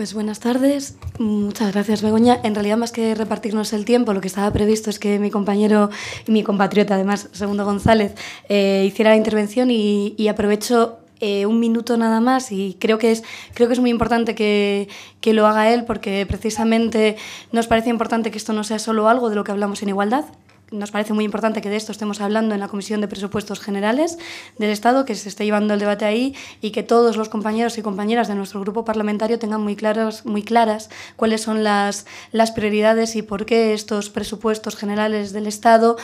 Pues buenas tardes, muchas gracias Begoña. En realidad más que repartirnos el tiempo, lo que estaba previsto es que mi compañero y mi compatriota, además, Segundo González, eh, hiciera la intervención y, aprovecho eh, un minuto nada más y creo que es, creo que es muy importante que, que, lo haga él porque precisamente nos parece importante que esto no sea solo algo de lo que hablamos en igualdad, nos parece muy importante que de esto estemos hablando en la Comisión de Presupuestos Generales del Estado, que se esté llevando el debate ahí y que todos los compañeros y compañeras de nuestro grupo parlamentario tengan muy, claros, muy claras cuáles son las, las prioridades y por qué estos presupuestos generales del Estado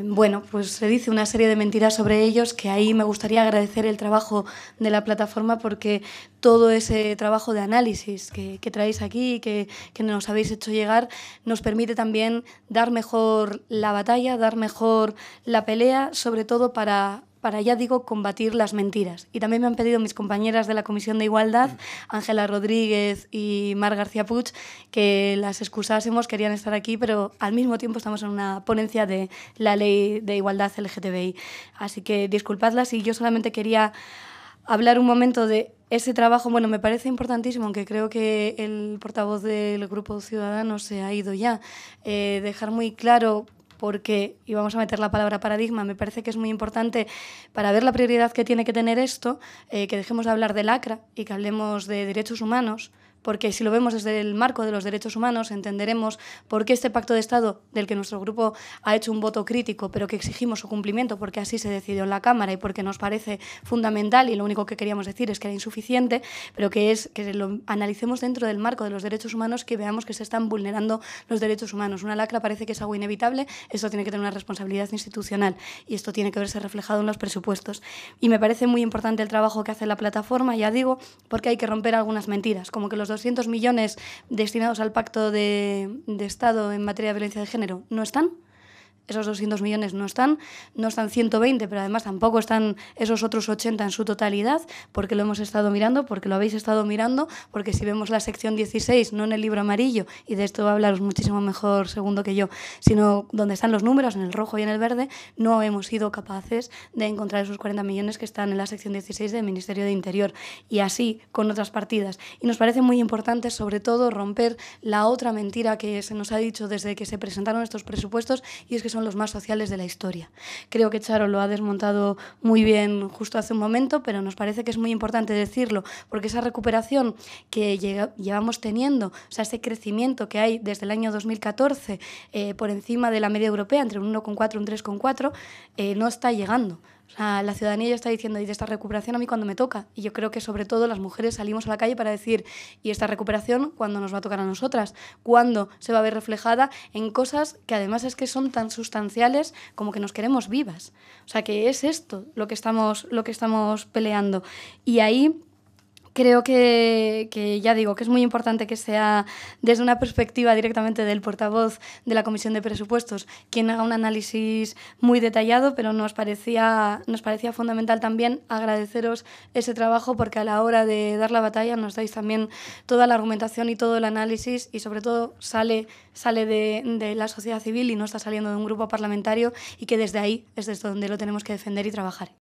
bueno, pues se dice una serie de mentiras sobre ellos que ahí me gustaría agradecer el trabajo de la plataforma porque todo ese trabajo de análisis que, traéis aquí y que, que, nos habéis hecho llegar nos permite también dar mejor la batalla, dar mejor la pelea, sobre todo para para, ya digo, combatir las mentiras. Y también me han pedido mis compañeras de la Comisión de Igualdad, Ángela Rodríguez y Mar García Puig, que las excusásemos, querían estar aquí, pero al mismo tiempo estamos en una ponencia de la ley de igualdad LGTBI. Así que disculpadlas y yo solamente quería hablar un momento de ese trabajo, bueno, me parece importantísimo, aunque creo que el portavoz del Grupo Ciudadanos se ha ido ya, eh, dejar muy claro porque, y vamos a meter la palabra paradigma, me parece que es muy importante para ver la prioridad que tiene que tener esto, eh, que dejemos de hablar de lacra y que hablemos de derechos humanos, porque si lo vemos desde el marco de los derechos humanos, entenderemos por qué este pacto de Estado, del que nuestro grupo ha hecho un voto crítico, pero que exigimos su cumplimiento porque así se decidió en la Cámara y porque nos parece fundamental y lo único que queríamos decir es que era insuficiente, pero que es que lo analicemos dentro del marco de los derechos humanos, que veamos que se están vulnerando los derechos humanos. Una lacra parece que es algo inevitable, esto tiene que tener una responsabilidad institucional y esto tiene que verse reflejado en los presupuestos. Y me parece muy importante el trabajo que hace la plataforma, ya digo, porque hay que romper algunas mentiras, como que los 200 millones destinados al pacto de, de Estado en materia de violencia de género no están? esos 200 millones no están, no están 120, pero además tampoco están esos otros 80 en su totalidad, porque lo hemos estado mirando, porque lo habéis estado mirando, porque si vemos la sección 16, no en el libro amarillo, y de esto va a hablaros muchísimo mejor segundo que yo, sino donde están los números, en el rojo y en el verde, no hemos sido capaces de encontrar esos 40 millones que están en la sección 16 del Ministerio de Interior, y así con otras partidas. Y nos parece muy importante, sobre todo, romper la otra mentira que se nos ha dicho desde que se presentaron estos presupuestos, y es que son los más sociales de la historia. Creo que Charo lo ha desmontado muy bien justo hace un momento, pero nos parece que es muy importante decirlo, porque esa recuperación que llevamos teniendo, o sea, ese crecimiento que hay desde el año 2014 eh, por encima de la media europea, entre un 1,4 y un 3,4, eh, no está llegando la ciudadanía ya está diciendo, de esta recuperación a mí cuando me toca. Y yo creo que sobre todo las mujeres salimos a la calle para decir, ¿y esta recuperación cuando nos va a tocar a nosotras? cuando se va a ver reflejada en cosas que además es que son tan sustanciales como que nos queremos vivas? O sea, que es esto lo que estamos, lo que estamos peleando. Y ahí creo que, ya digo que es muy importante que sea desde una perspectiva directamente del portavoz de la Comisión de Presupuestos quien haga un análisis muy detallado, pero nos parecía, nos parecía fundamental también agradeceros ese trabajo porque a la hora de dar la batalla nos dais también toda la argumentación y todo el análisis y sobre todo sale, sale de, de la sociedad civil y no está saliendo de un grupo parlamentario y que desde ahí es desde donde lo tenemos que defender y trabajar.